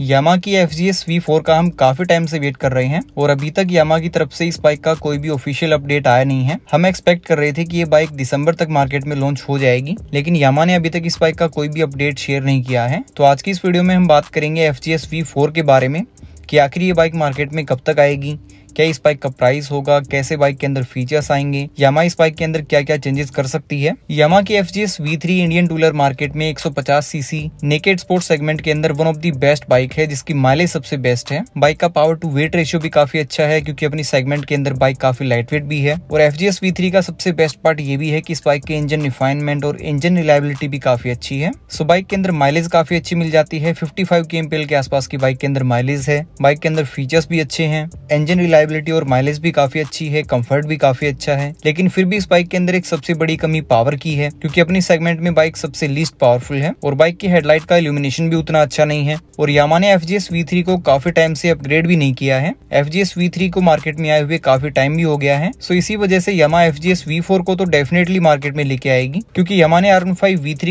यामा की F Z S V four का हम काफी टाइम से वेट कर रहे हैं और अभी तक यामा की तरफ से इस बाइक का कोई भी ऑफिशियल अपडेट आया नहीं है हम एक्सपेक्ट कर रहे थे कि ये बाइक दिसंबर तक मार्केट में लॉन्च हो जाएगी लेकिन यामा ने अभी तक इस बाइक का कोई भी अपडेट शेयर नहीं किया है तो आज की इस वीडियो में हम बात करेंगे F Z S V four के बारे में कि आखिर ये बाइक मार्केट में कब तक आएगी क्या इस बाइक का प्राइस होगा कैसे बाइक के अंदर फीचर्स आएंगे यामा इस बाइक के अंदर क्या क्या चेंजेस कर सकती है यामा की F Z Indian two wheeler market में एक सीसी नेकेड स्पोर्ट सेगमेंट के अंदर one of the best bike है जिसकी माइलेज सबसे बेस्ट है बाइक का पावर टू वेट रेशियो भी काफी अच्छा है क्योंकि अपनी सेगमेंट के अंदर बाइक काफी लाइट वेट भी है और एफ जी का सबसे बेस्ट पार्ट ये भी है कि इस बाइक के इंजन रिफाइनमेंट और इंजन रिलायबिलिटी भी काफी अच्छी है सो बाइक के अंदर माइलेज काफी अच्छी मिल जाती है फिफ्टी फाइव के आसपास की बाइक के अंदर माइलेज है बाइक के अंदर फीचर्स भी अच्छे हैं इंजन रिलाय रिलायबिलिटी और माइलेज भी काफी अच्छी है कंफर्ट भी काफी अच्छा है लेकिन फिर भी इस बाइक के अंदर एक सबसे बड़ी कमी पावर की है क्योंकि अपनी सेगमेंट में बाइक सबसे लीस्ट पावरफुल है और बाइक की हेडलाइट का इल्यूमिनेशन भी उतना अच्छा नहीं है और यामा ने एफ को काफी टाइम से अपग्रेड भी नहीं किया है एफ जी को मार्केट में आए हुए काफी टाइम भी हो गया है सो इसी वजह से यमा एफ जी को तो डेफिनेटली मार्केट में लेके आएगी क्योंकि यमा ने आर वन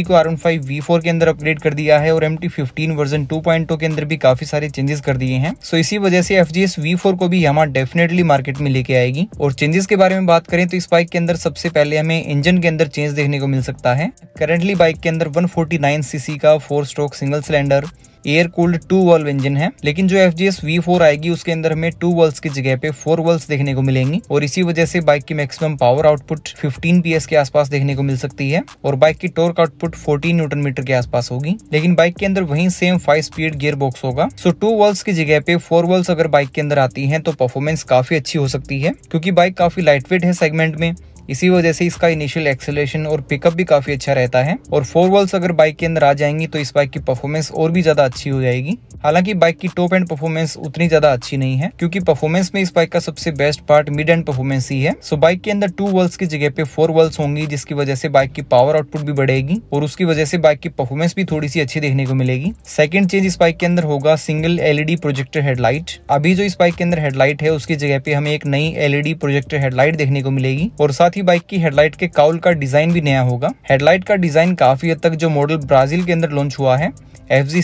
को आर वन के अंदर अपग्रेड कर दिया है और एम टी वर्जन टू के अंदर भी काफी सारे चेंजेस कर दिए हैं सो इसी वजह से एफ जी को भी यामा डेफिनेटली मार्केट में लेके आएगी और चेंजेस के बारे में बात करें तो इस बाइक के अंदर सबसे पहले हमें इंजन के अंदर चेंज देखने को मिल सकता है करेंटली बाइक के अंदर 149 C C four stroke single cylinder air cooled two valve engine है लेकिन जो F Z S V four आएगी उसके अंदर हमें टू वॉल्व की जगह पे फोर वॉल्व देखने को मिलेंगी और इसी वजह से बाइक की maximum power output fifteen P के आसपास देखने को मिल सकती है और बाइक की torque output fourteen newton meter के आसपास होगी लेकिन बाइक के अंदर वही same five speed gear box होगा सो टू वॉल्व की जगह पे फोर वॉल्व अगर बाइक के अंदर आती है तो परफॉर्मेंस काफी अच्छी हो सकती है क्योंकि बाइक काफी लाइट वेट है सेगमेंट में इसी वजह से इसका इनिशियल एक्सेलेशन और पिकअप भी काफी अच्छा रहता है और फोर वॉल्स अगर बाइक के अंदर आ जाएंगी तो इस बाइक की परफॉर्मेंस और भी ज्यादा अच्छी हो जाएगी हालांकि बाइक की टॉप एंड परफॉर्मेंस उतनी ज्यादा अच्छी नहीं है क्योंकि परफॉर्मेंस में इस बाइक का सबसे best part mid end performance ही है सो बाइक के अंदर टू वर्ल्स की जगह पे फोर वर्ल्स होंगी जिसकी वजह से बाइक की पावर आउटपुट भी बढ़ेगी और उसकी वजह से बाइक की परफॉर्मेंस भी थोड़ी सी अच्छी देखने को मिलेगी सेकंड चेंज इस बाइक के अंदर होगा सिंगल एलईडी प्रोजेक्टर हेडलाइट अभी जो इस बाइक के अंदर हेडलाइट है उसकी जगह पे हमें एक नई एलईडी प्रोजेक्टर हेडलाइट देखने को मिलेगी और साथ साथ ही बाइक की हेडलाइट के काउल का डिजाइन भी नया होगा हेडलाइट का डिजाइन काफी हद तक जो मॉडल ब्राजील के अंदर लॉन्च हुआ है एफ जी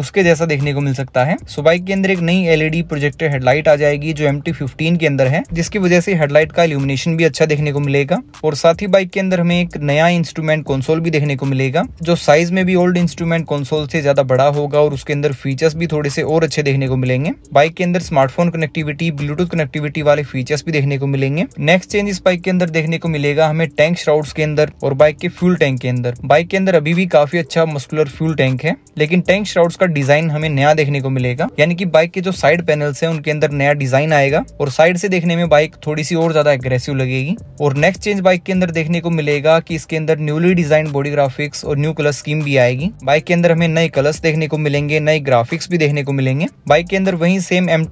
उसके जैसा देखने को मिल सकता है सो बाइक के अंदर एक नई एलईडी प्रोजेक्टर हेडलाइट आ जाएगी जो एम के अंदर है जिसकी वजह से हेडलाइट का इल्यूमिनेशन भी अच्छा देखने को मिलेगा और साथ ही बाइक के अंदर हमें एक नया इंस्ट्रूमेंट कंसोल भी देखने को मिलेगा जो साइज में भी ओल्ड इंस्ट्रूमेंट कंसोल से ज्यादा बड़ा होगा और उसके अंदर फीचर्स भी थोड़े से और अच्छे देखने को मिलेंगे बाइक के अंदर स्मार्टफोन कनेक्टिविटी ब्लूटूथ कनेक्टिविटी वाले फीचर्स भी देखने को मिलेंगे नेक्स्ट चेंज इस बाइक के अंदर देखने को मिलेगा हमें टैंक श्राउड्स के अंदर और बाइक के फ्यूल टैंक के अंदर बाइक के अंदर अभी भी काफी अच्छा मस्कुलर फ्यूल टैंक है लेकिन टैंक श्राउड्स का डिजाइन हमें नया देखने को मिलेगा यानी कि बाइक के जो साइड पैनल्स है उनके अंदर नया डिजाइन आएगा और साइड से देखने में बाइक थोड़ी सी और ज्यादा एग्रेसिव लगेगी और नेक्स्ट चेंज बाइक के अंदर देखने को मिलेगा की इसके अंदर न्यूली डिजाइन बॉडी ग्राफिक्स और न्यू कलर स्कीम भी आएगी बाइक के अंदर हमें नए कलर्स देखने को मिलेंगे नए ग्राफिक्स भी देखने को मिलेंगे बाइक के अंदर वही सेम एम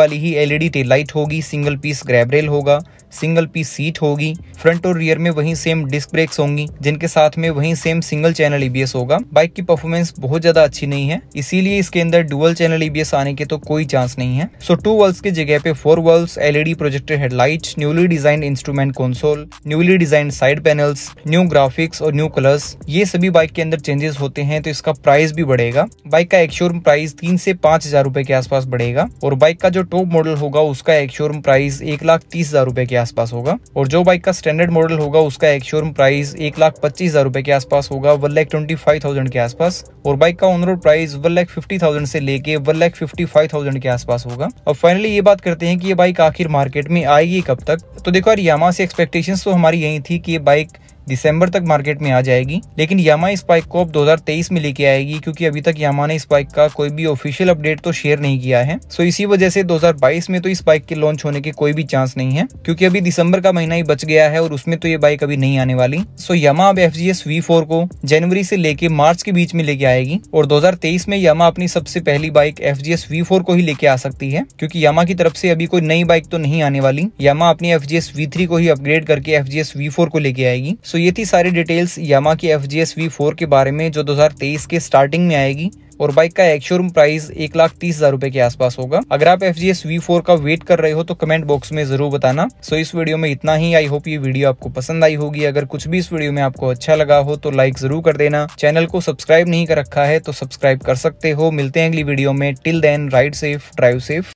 वाली ही एलईडी टेल लाइट होगी सिंगल पीस ग्रैब रेल होगा सिंगल पीस सीट सीट होगी फ्रंट और रियर में वही सेम डिस्क ब्रेक्स होंगी जिनके साथ में वही सेम सिंगल चैनल ईबीएस होगा बाइक की परफॉर्मेंस बहुत ज्यादा अच्छी नहीं है इसीलिए इसके अंदर डुअल चैनल ईबीएस आने के तो कोई चांस नहीं है सो टू वर्ल्स की जगह पे फोर वर्ल्स LED projector headlight newly design instrument console newly design side panels new graphics और न्यू कलर्स ये सभी बाइक के अंदर चेंजेस होते हैं तो इसका प्राइस भी बढ़ेगा बाइक का एक्शोरूम प्राइस तीन से पांच हजार रूपए के आसपास बढ़ेगा और बाइक का जो टॉप मॉडल होगा उसका एक्शोरूम प्राइस एक लाख तीस हजार रूपए के आसपास होगा और और जो बाइक का स्टैंडर्ड मॉडल होगा उसका एक शोरूम प्राइस एक लाख पच्चीस हजार रुपए के आसपास होगा one lakh twenty five thousand के आसपास और बाइक का on road price one lakh fifty thousand से लेके one lakh fifty five thousand के आसपास होगा और फाइनली ये बात करते हैं कि ये बाइक आखिर मार्केट में आएगी कब तक तो देखो यार यामा से एक्सपेक्टेशन तो हमारी यही थी कि ये बाइक दिसंबर तक मार्केट में आ जाएगी लेकिन यामा इस बाइक को अब 2023 में लेके आएगी क्योंकि अभी तक यामा ने इस बाइक का कोई भी ऑफिशियल अपडेट तो शेयर नहीं किया है सो इसी वजह से 2022 में तो इस बाइक के लॉन्च होने के कोई भी चांस नहीं है क्योंकि अभी दिसंबर का महीना ही बच गया है और उसमें तो ये बाइक अभी नहीं आने वाली सो यामा अब एफ जी को जनवरी से लेके मार्च के बीच में लेके आएगी और दो में यामा अपनी सबसे पहली बाइक एफ जी को ही लेके आ सकती है क्योंकि यामा की तरफ से अभी कोई नई बाइक तो नहीं आने वाली यामा अपनी एफ जी को ही अपग्रेड करके एफ जी को लेके आएगी सो ये थी सारी डिटेल्स यामा की F Z S V four के बारे में जो 2023 के स्टार्टिंग में आएगी और बाइक का एक्शोरूम प्राइस एक लाख तीस हजार रूपए के आसपास होगा अगर आप F Z S V four का वेट कर रहे हो तो कमेंट बॉक्स में जरूर बताना सो so, इस वीडियो में इतना ही आई होप ये वीडियो आपको पसंद आई होगी अगर कुछ भी इस वीडियो में आपको अच्छा लगा हो तो लाइक जरूर कर देना चैनल को सब्सक्राइब नहीं कर रखा है तो सब्सक्राइब कर सकते हो मिलते हैं अगली वीडियो में till then ride safe drive safe